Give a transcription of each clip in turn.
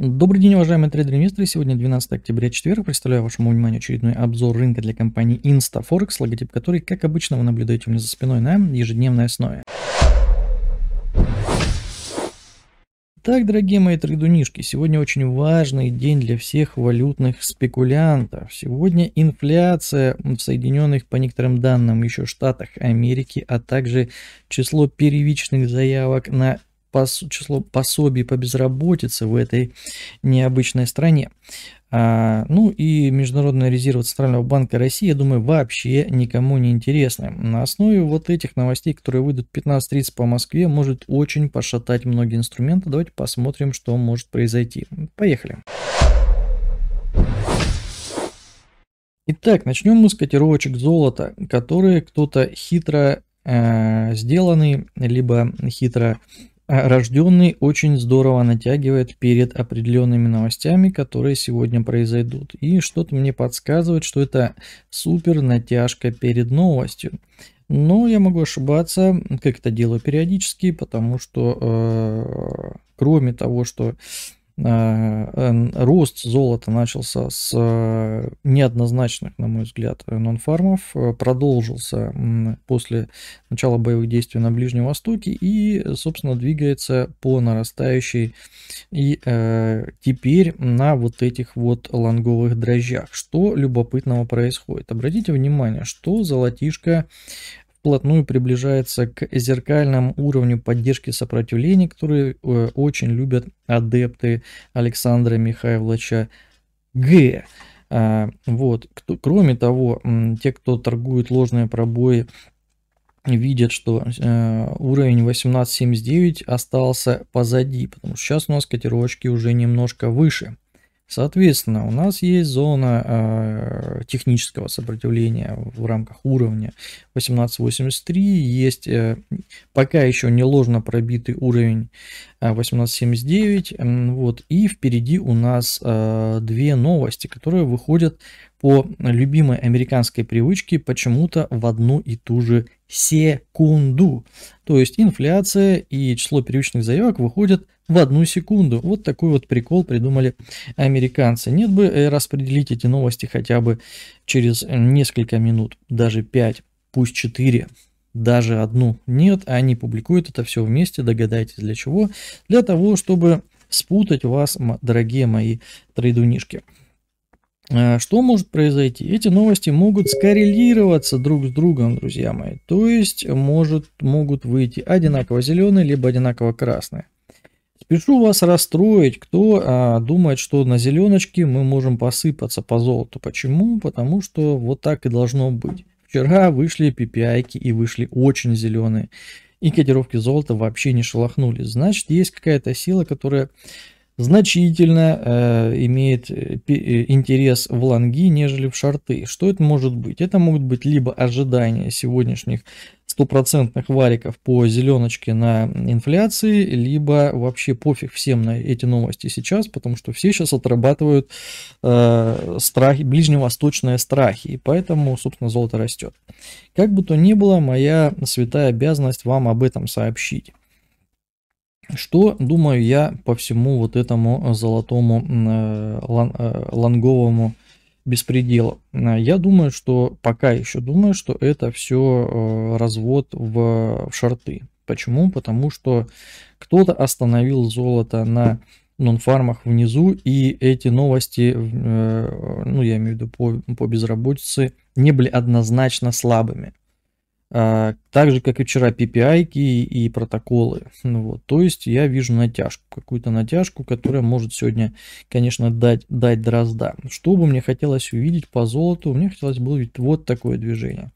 Добрый день, уважаемые трейдеры и инвесторы. Сегодня 12 октября, четверг. Представляю вашему вниманию очередной обзор рынка для компании InstaForex, логотип которой, как обычно, вы наблюдаете у меня за спиной на ежедневной основе. Так, дорогие мои трейдунишки, сегодня очень важный день для всех валютных спекулянтов. Сегодня инфляция в Соединенных, по некоторым данным, еще Штатах Америки, а также число первичных заявок на пос, число пособий по безработице в этой необычной стране. А, ну и Международная резерва Центрального банка России, я думаю, вообще никому не интересны. На основе вот этих новостей, которые выйдут 15.30 по Москве, может очень пошатать многие инструменты. Давайте посмотрим, что может произойти. Поехали. Итак, начнем мы с котировочек золота, которые кто-то хитро э, сделаны, либо хитро э, а рожденный очень здорово натягивает перед определенными новостями, которые сегодня произойдут. И что-то мне подсказывает, что это супер натяжка перед новостью. Но я могу ошибаться, как это делаю периодически, потому что э, кроме того, что Э, рост золота начался с э, неоднозначных, на мой взгляд, э, нонфармов, продолжился после начала боевых действий на Ближнем Востоке и, собственно, двигается по нарастающей и э, теперь на вот этих вот лонговых дрожжах. Что любопытного происходит? Обратите внимание, что золотишко вплотную приближается к зеркальному уровню поддержки сопротивления, которые э, очень любят адепты Александра Михайловича Г. А, вот. Кроме того, те, кто торгует ложные пробои, видят, что э, уровень 18.79 остался позади, потому что сейчас у нас котировочки уже немножко выше. Соответственно, у нас есть зона э, технического сопротивления в рамках уровня 1883, есть э, пока еще не ложно пробитый уровень 1879, э, вот, и впереди у нас э, две новости, которые выходят по любимой американской привычке почему-то в одну и ту же секунду. То есть инфляция и число первичных заявок выходят в одну секунду. Вот такой вот прикол придумали американцы. Нет бы э, распределить эти новости хотя бы через несколько минут, даже 5, пусть 4 даже одну. Нет, они публикуют это все вместе, догадайтесь для чего. Для того, чтобы спутать вас, дорогие мои трейдунишки. А, что может произойти? Эти новости могут скоррелироваться друг с другом, друзья мои. То есть может, могут выйти одинаково зеленые, либо одинаково красные. Спешу вас расстроить, кто а, думает, что на зеленочке мы можем посыпаться по золоту. Почему? Потому что вот так и должно быть. Вчера вышли PPI и вышли очень зеленые. И котировки золота вообще не шелохнулись. Значит, есть какая-то сила, которая значительно э, имеет э, э, интерес в лонги, нежели в шарты. Что это может быть? Это могут быть либо ожидания сегодняшних стопроцентных вариков по зеленочке на инфляции, либо вообще пофиг всем на эти новости сейчас, потому что все сейчас отрабатывают э, страхи, ближневосточные страхи, и поэтому, собственно, золото растет. Как бы то ни было, моя святая обязанность вам об этом сообщить. Что думаю я по всему вот этому золотому э, лан, э, ланговому беспредела. Э, я думаю, что пока еще думаю, что это все э, развод в, в шарты. Почему? Потому что кто-то остановил золото на нонфармах внизу, и эти новости, э, ну я имею в виду по, по безработице, не были однозначно слабыми. А, так же, как и вчера, PPI и протоколы. Ну, вот. То есть я вижу натяжку, какую-то натяжку, которая может сегодня, конечно, дать, дать дрозда. Что бы мне хотелось увидеть по золоту? Мне хотелось бы увидеть вот такое движение.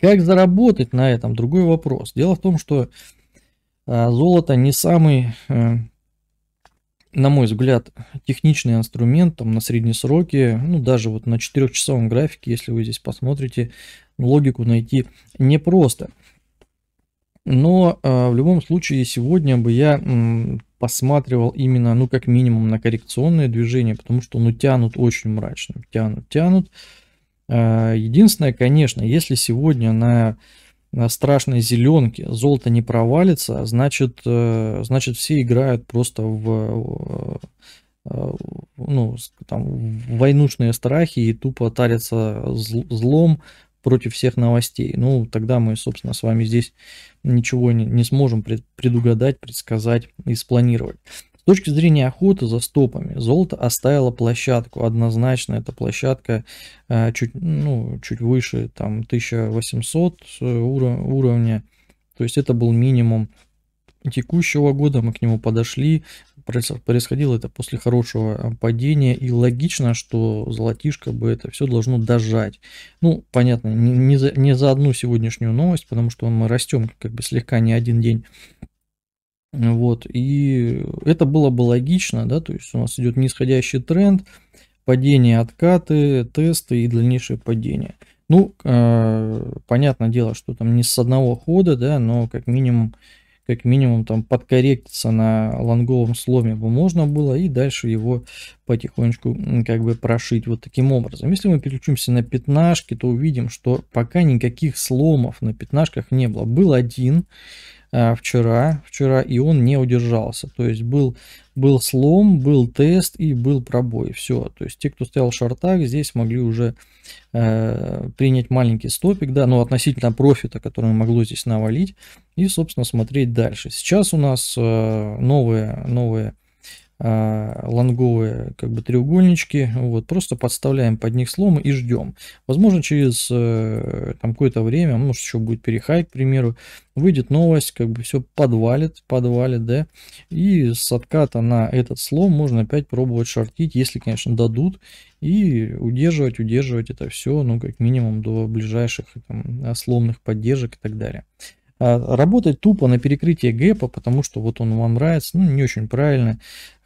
Как заработать на этом? Другой вопрос. Дело в том, что а, золото не самый э, на мой взгляд, техничный инструмент там, на средние сроки, ну даже вот на 4-часовом графике, если вы здесь посмотрите, логику найти непросто. Но э, в любом случае сегодня бы я м, посматривал именно, ну как минимум, на коррекционные движения, потому что ну тянут очень мрачно, тянут, тянут. Э, единственное, конечно, если сегодня на на страшной зеленке золото не провалится, а значит, э, значит все играют просто в, э, э, ну, там, в войнушные страхи и тупо тарятся злом против всех новостей. Ну, тогда мы, собственно, с вами здесь ничего не, не сможем предугадать, предсказать и спланировать. С точки зрения охоты за стопами, золото оставило площадку, однозначно это площадка э, чуть, ну, чуть выше там 1800 э, уровня, то есть это был минимум текущего года, мы к нему подошли, происходило это после хорошего э, падения, и логично, что золотишко бы это все должно дожать. Ну, понятно, не за, не за одну сегодняшнюю новость, потому что мы растем как бы слегка не один день, вот, и это было бы логично, да, то есть у нас идет нисходящий тренд, падение, откаты, тесты и дальнейшее падение. Ну, э, понятное дело, что там не с одного хода, да, но как минимум, как минимум там подкорректиться на лонговом сломе бы можно было и дальше его потихонечку как бы прошить вот таким образом. Если мы переключимся на пятнашки, то увидим, что пока никаких сломов на пятнашках не было. Был один, Э, вчера, вчера, и он не удержался. То есть был, был слом, был тест и был пробой. Все. То есть те, кто стоял в шортах, здесь могли уже э, принять маленький стопик, да, но ну, относительно профита, который могло здесь навалить, и, собственно, смотреть дальше. Сейчас у нас э, новые, новые Э, лонговые как бы треугольнички, вот, просто подставляем под них сломы и ждем. Возможно, через э, там какое-то время, может еще будет перехай, к примеру, выйдет новость, как бы все подвалит, подвалит, да, и с отката на этот слом можно опять пробовать шортить, если, конечно, дадут, и удерживать, удерживать это все, ну, как минимум до ближайших там, сломных поддержек и так далее а работать тупо на перекрытие гэпа, потому что вот он вам нравится, ну, не очень правильно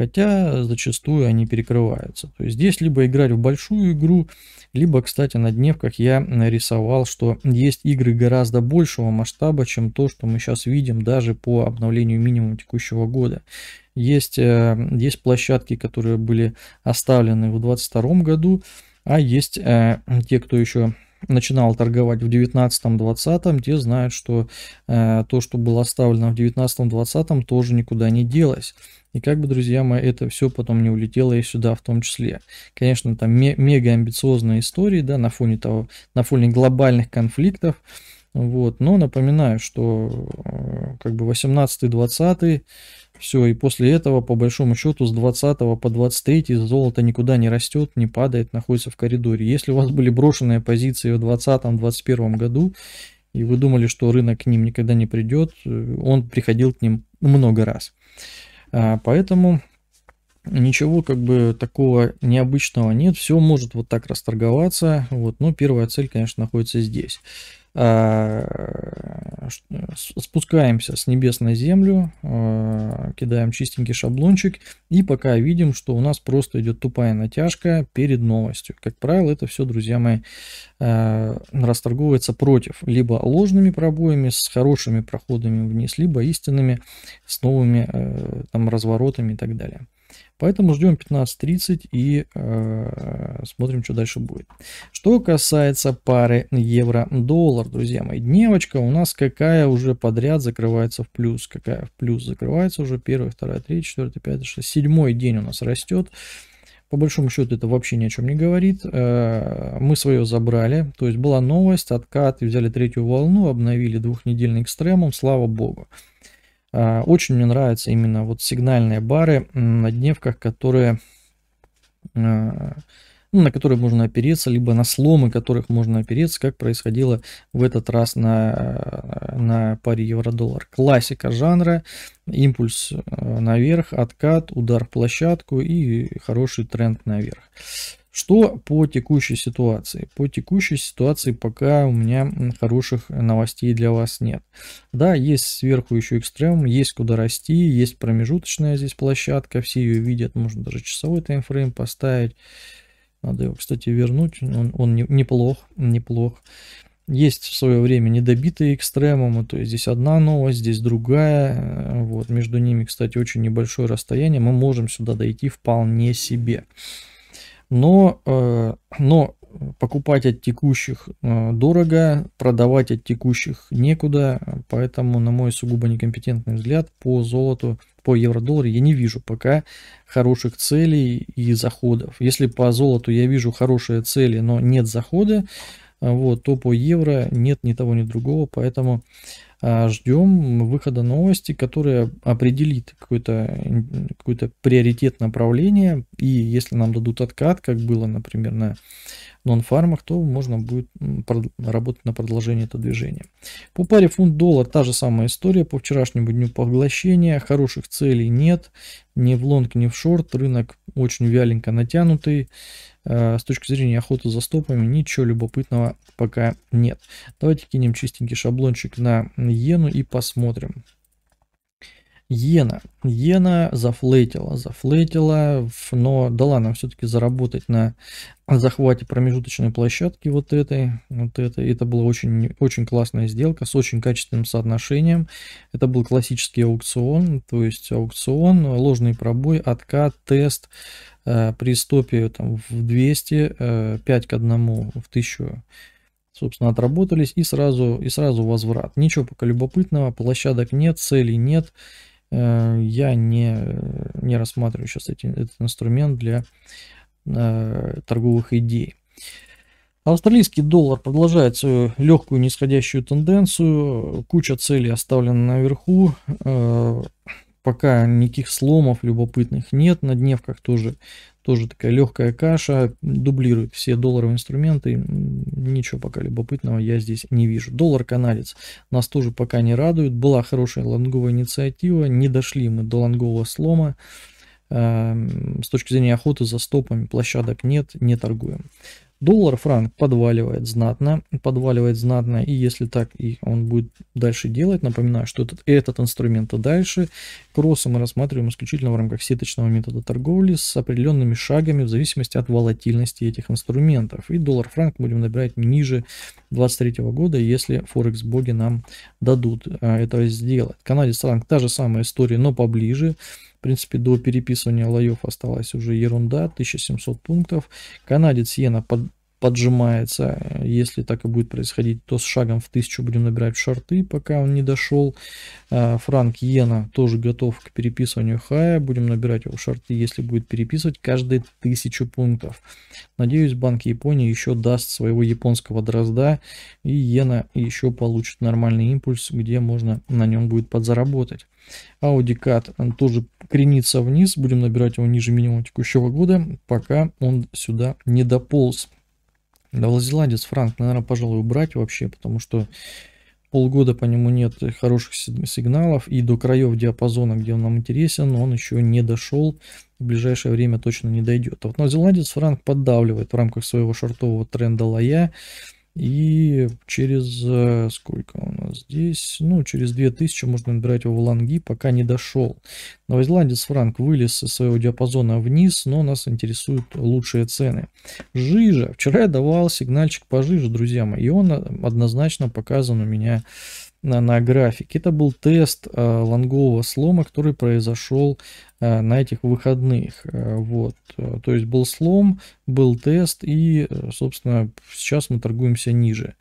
хотя зачастую они перекрываются. То есть здесь либо играть в большую игру, либо, кстати, на дневках я нарисовал, что есть игры гораздо большего масштаба, чем то, что мы сейчас видим даже по обновлению минимума текущего года. Есть, э, есть площадки, которые были оставлены в 2022 году, а есть э, те, кто еще начинал торговать в 19-20, те знают, что э, то, что было оставлено в 19-20, тоже никуда не делось. И как бы, друзья мои, это все потом не улетело и сюда в том числе. Конечно, там мега амбициозные истории, да, на фоне того, на фоне глобальных конфликтов, вот. Но напоминаю, что э, как бы 18-20, все, и после этого, по большому счету, с 20 по 23 золото никуда не растет, не падает, находится в коридоре. Если у вас были брошенные позиции в 20-21 году, и вы думали, что рынок к ним никогда не придет, э, он приходил к ним много раз. А, поэтому ничего как бы такого необычного нет, все может вот так расторговаться, вот, но первая цель, конечно, находится здесь. Э, спускаемся с небес на землю, э, кидаем чистенький шаблончик и пока видим, что у нас просто идет тупая натяжка перед новостью. Как правило, это все, друзья мои, э, расторговывается против, либо ложными пробоями с хорошими проходами вниз, либо истинными с новыми там разворотами и так далее. Поэтому ждем 15.30 и э, смотрим, что дальше будет. Что касается пары евро-доллар, друзья мои, дневочка у нас какая уже подряд закрывается в плюс, какая в плюс закрывается уже, первая, вторая, третья, четвертая, пятая, шестая, седьмой день у нас растет. По большому счету это вообще ни о чем не говорит. Э, мы свое забрали. То есть была новость, откат, взяли третью волну, обновили двухнедельный экстремум, слава богу. А, очень мне нравятся именно вот сигнальные бары на дневках, которые, а, ну, на которые можно опереться, либо на сломы которых можно опереться, как происходило в этот раз на, на паре евро-доллар. Классика жанра, импульс э, наверх, откат, удар в площадку и хороший тренд наверх. Что по текущей ситуации? По текущей ситуации пока у меня хороших э, новостей для вас нет. Да, есть сверху еще экстрем, есть куда расти, есть промежуточная здесь площадка, все ее видят, можно даже часовой таймфрейм поставить. Надо его, кстати, вернуть, он, он не, неплох, неплох. Есть в свое время недобитые экстремумы, то есть здесь одна новость, здесь другая. Э, вот, между ними, кстати, очень небольшое расстояние, мы можем сюда дойти вполне себе но, э, но покупать от текущих э, дорого, продавать от текущих некуда, поэтому, на мой сугубо некомпетентный взгляд, по золоту, по евро-доллару я не вижу пока хороших целей и заходов. Если по золоту я вижу хорошие цели, но нет захода, а, вот, то по евро нет ни того, ни другого, поэтому а, ждем выхода новости, которая определит какое-то какой то приоритет направления, и если нам дадут откат, как было, например, на нон-фармах, то можно будет работать на продолжение этого движения. По паре фунт-доллар та же самая история, по вчерашнему дню поглощения, хороших целей нет, ни в лонг, ни в шорт, рынок очень вяленько натянутый, Э, с точки зрения охоты за стопами ничего любопытного пока нет. Давайте кинем чистенький шаблончик на иену и посмотрим. Иена. Иена зафлейтила, зафлейтила, но дала нам все-таки заработать на захвате промежуточной площадки вот этой. Вот этой. Это была очень, очень классная сделка с очень качественным соотношением. Это был классический аукцион, то есть аукцион, ложный пробой, откат, тест э, при стопе там, в 200, э, 5 к 1 в 1000 собственно, отработались и сразу, и сразу возврат. Ничего пока любопытного, площадок нет, целей нет. Э, я не, не рассматриваю сейчас эти, этот инструмент для э, торговых идей. Австралийский доллар продолжает свою легкую нисходящую тенденцию. Куча целей оставлена наверху. Э, пока никаких сломов любопытных нет. На дневках тоже тоже такая легкая каша, дублирует все долларовые инструменты. Ничего пока любопытного я здесь не вижу. Доллар канадец нас тоже пока не радует. Была хорошая лонговая инициатива, не дошли мы до лонгового слома. А, с точки зрения охоты за стопами площадок нет, не торгуем. Доллар-франк подваливает знатно, подваливает знатно, и если так и он будет дальше делать, напоминаю, что этот, этот инструмент и дальше, кроссы мы рассматриваем исключительно в рамках сеточного метода торговли с определенными шагами в зависимости от волатильности этих инструментов. И доллар-франк будем набирать ниже 2023 года, если форекс-боги нам дадут а, это сделать. Канадец-франк та же самая история, но поближе. В принципе, до переписывания лоев осталась уже ерунда, 1700 пунктов. Канадец Йена под, поджимается. Если так и будет происходить, то с шагом в 1000 будем набирать шорты, пока он не дошел. А, Франк Йена тоже готов к переписыванию хая. Будем набирать его шорты, если будет переписывать каждые 1000 пунктов. Надеюсь, Банк Японии еще даст своего японского дрозда. И Йена еще получит нормальный импульс, где можно на нем будет подзаработать. Audi Cat он тоже кренится вниз. Будем набирать его ниже минимума текущего года, пока он сюда не дополз. Да, Новозеландец франк, наверное, пожалуй, убрать вообще, потому что полгода по нему нет хороших сигналов, и до краев диапазона, где он нам интересен, он еще не дошел, в ближайшее время точно не дойдет. А вот новозеландец франк поддавливает в рамках своего шортового тренда лоя, и через э, сколько у нас здесь? Ну, через 2000 можно набирать его в лонги, пока не дошел. Новозеландец Франк вылез из своего диапазона вниз, но нас интересуют лучшие цены. Жижа. Вчера я давал сигнальчик по жиже, друзья мои, и он э, однозначно показан у меня на, на графике Это был тест э, лонгового слома, который произошел э, на этих выходных. Э, вот. То есть был слом, был тест и, э, собственно, сейчас мы торгуемся ниже.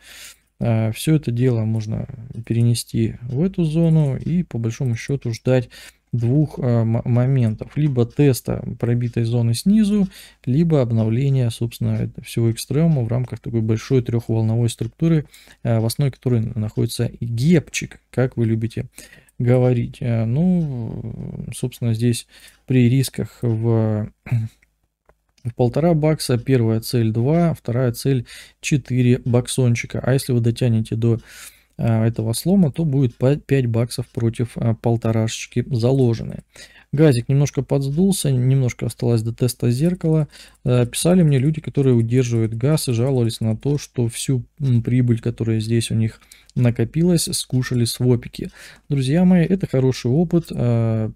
Э, все это дело можно перенести в эту зону и по большому счету ждать двух э, моментов. Либо теста пробитой зоны снизу, либо обновление, собственно, всего экстрема в рамках такой большой трехволновой структуры, э, в основе которой находится гепчик, как вы любите говорить. Э, ну, собственно, здесь при рисках в полтора бакса, первая цель 2, вторая цель 4 баксончика. А если вы дотянете до Э, этого слома, то будет 5 баксов против э, полторашечки заложенные. Газик немножко подсдулся, немножко осталось до теста зеркала. Э, писали мне люди, которые удерживают газ и жаловались на то, что всю прибыль, которая здесь у них накопилась, скушали свопики. Друзья мои, это хороший опыт,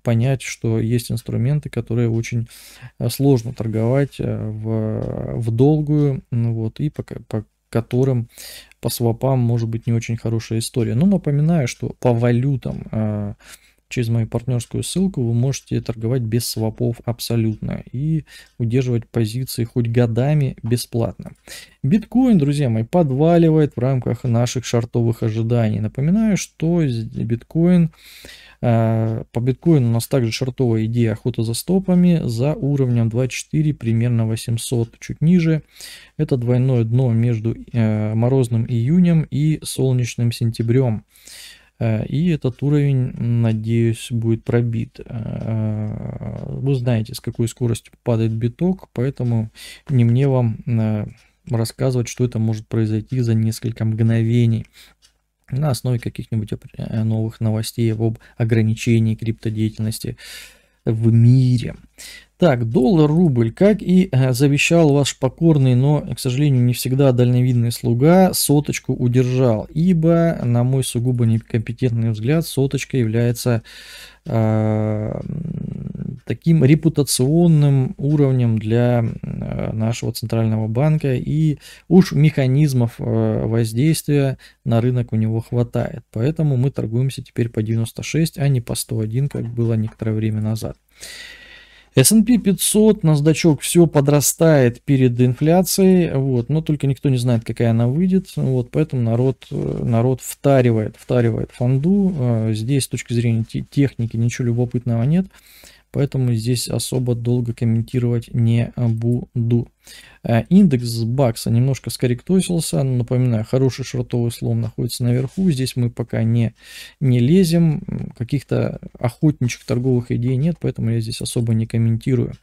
понять, что есть инструменты, которые очень сложно торговать в, в долгую, вот, и по, по которым по свопам может быть не очень хорошая история. Но напоминаю, что по валютам а, через мою партнерскую ссылку вы можете торговать без свопов абсолютно и удерживать позиции хоть годами бесплатно. Биткоин, друзья мои, подваливает в рамках наших шартовых ожиданий. Напоминаю, что биткоин... Э, по биткоину у нас также шортовая идея охота за стопами за уровнем 24, примерно 800, чуть ниже. Это двойное дно между э, морозным июнем и солнечным сентябрем. Э, и этот уровень, надеюсь, будет пробит. Э, э, вы знаете, с какой скоростью падает биток, поэтому не мне вам рассказывать, что это может произойти за несколько мгновений на основе каких-нибудь новых новостей об ограничении криптодеятельности. деятельности в мире. Так, доллар-рубль, как и э, завещал ваш покорный, но, к сожалению, не всегда дальновидный слуга, соточку удержал, ибо, на мой сугубо некомпетентный взгляд, соточка является э, таким репутационным уровнем для э, нашего центрального банка, и уж механизмов э, воздействия на рынок у него хватает. Поэтому мы торгуемся теперь по 96, а не по 101, как было некоторое время назад. S&P 500, на NASDAQ, все подрастает перед инфляцией, вот, но только никто не знает, какая она выйдет, вот, поэтому народ, э, народ втаривает, втаривает фонду, здесь с точки зрения техники ничего любопытного нет, поэтому здесь особо долго комментировать не э, буду. Э, индекс бакса немножко скорректосился, напоминаю, хороший шортовый слом находится наверху, здесь мы пока не, не лезем, каких-то охотничьих торговых идей нет, поэтому я здесь особо не комментирую.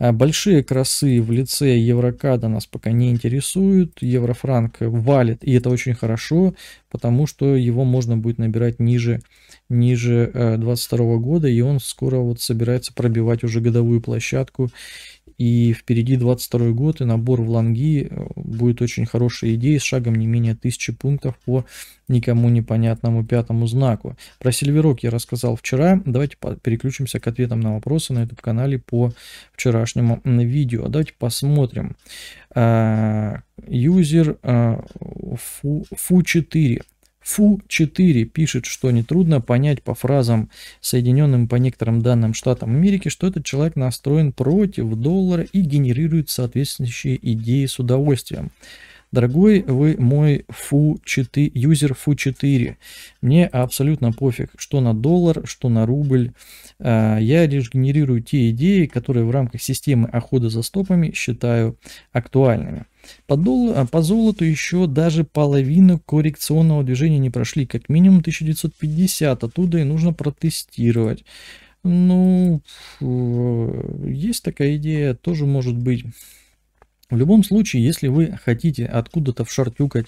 Э, большие красы в лице еврокада нас пока не интересуют. Еврофранк валит, и это очень хорошо, потому что его можно будет набирать ниже ниже 22 э, года, и он скоро вот собирается пробивать уже годовую площадку. И впереди 22 год, и набор в лонги э, будет очень хорошей идеей с шагом не менее 1000 пунктов по никому непонятному пятому знаку. Про сильверок я рассказал вчера. Давайте переключимся к ответам на вопросы на YouTube-канале по вчерашнему видео. Давайте посмотрим. А, юзер а, Фу4 Фу-4 пишет, что нетрудно понять по фразам, соединенным по некоторым данным штатам Америки, что этот человек настроен против доллара и генерирует соответствующие идеи с удовольствием. Дорогой вы мой фу-4, юзер фу-4, мне абсолютно пофиг, что на доллар, что на рубль. А, я лишь генерирую те идеи, которые в рамках системы охода за стопами считаю актуальными. По, дол... А, по золоту еще даже половину коррекционного движения не прошли, как минимум 1950, оттуда и нужно протестировать. Ну, есть такая идея, тоже может быть. В любом случае, если вы хотите откуда-то вшартюкать,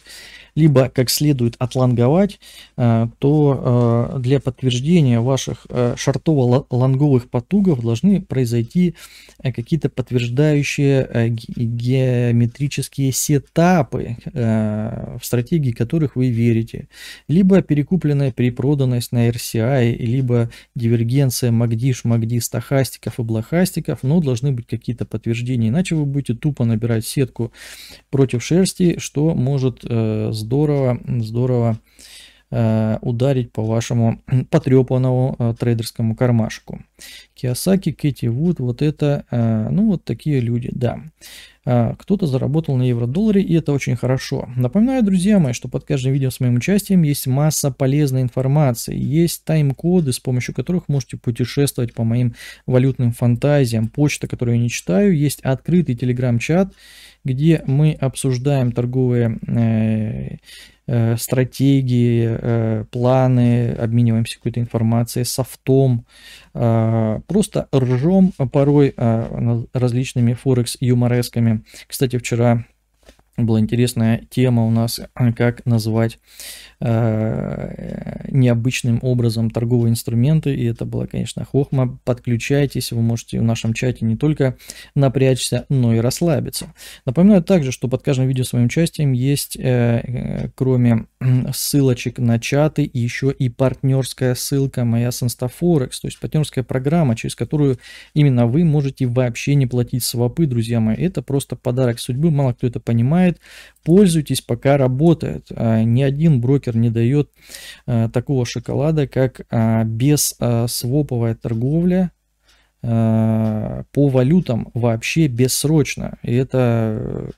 либо как следует отланговать, э, то э, для подтверждения ваших э, шартово-ланговых потугов должны произойти какие-то подтверждающие геометрические сетапы, в стратегии которых вы верите. Либо перекупленная перепроданность на RCI, либо дивергенция МАГДИШ, МАГДИ, стахастиков и блохастиков, но должны быть какие-то подтверждения, иначе вы будете тупо набирать собирать сетку против шерсти, что может э, здорово, здорово э, ударить по вашему потрепанному э, трейдерскому кармашку. Киосаки, Кэти Вуд, вот это, ну вот такие люди, да. Э, кто-то заработал на евро-долларе, и это очень хорошо. Напоминаю, друзья мои, что под каждым видео с моим участием есть масса полезной информации, есть тайм-коды, с помощью которых можете путешествовать по моим валютным фантазиям, почта, которую я не читаю, есть открытый телеграм-чат, где мы обсуждаем торговые э, э, стратегии, планы, обмениваемся какой-то информацией, софтом, просто ржем а порой различными форекс-юморесками кстати, вчера была интересная тема у нас, а, как назвать э, необычным образом торговые инструменты. И это была, конечно, хохма. Подключайтесь, вы можете в нашем чате не только напрячься, но и расслабиться. Напоминаю также, что под каждым видео своим участием есть, э, э кроме ссылочек на чаты, еще и партнерская ссылка моя с Инстафорекс, то есть партнерская программа, через которую именно вы можете вообще не платить свопы, друзья мои. Это просто подарок судьбы, мало кто это понимает работает, пользуйтесь, пока работает. А ни один брокер не дает а, такого шоколада, как а, без своповая торговля по валютам вообще бессрочно. И это э,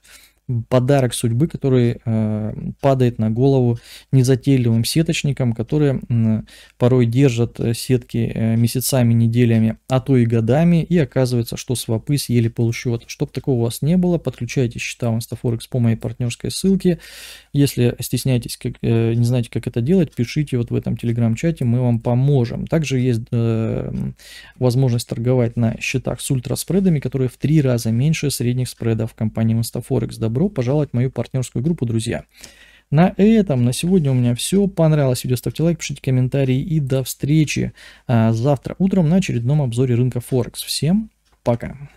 подарок судьбы, который э, падает на голову незатейливым сеточникам, которые э, порой держат э, сетки э, месяцами, неделями, а то и годами, и оказывается, что свопы съели полушет. Чтобы такого у вас не было, подключайте счета в Instaforex по моей партнерской ссылке. Если стесняетесь, как, э, не знаете, как это делать, пишите вот в этом телеграм-чате, мы вам поможем. Также есть э, возможность торговать на счетах с ультраспредами, которые в три раза меньше средних спредов компании Instaforex добро пожаловать в мою партнерскую группу, друзья. На этом на сегодня у меня все. Понравилось видео, ставьте лайк, пишите комментарии и до встречи а, завтра утром на очередном обзоре рынка Форекс. Всем пока!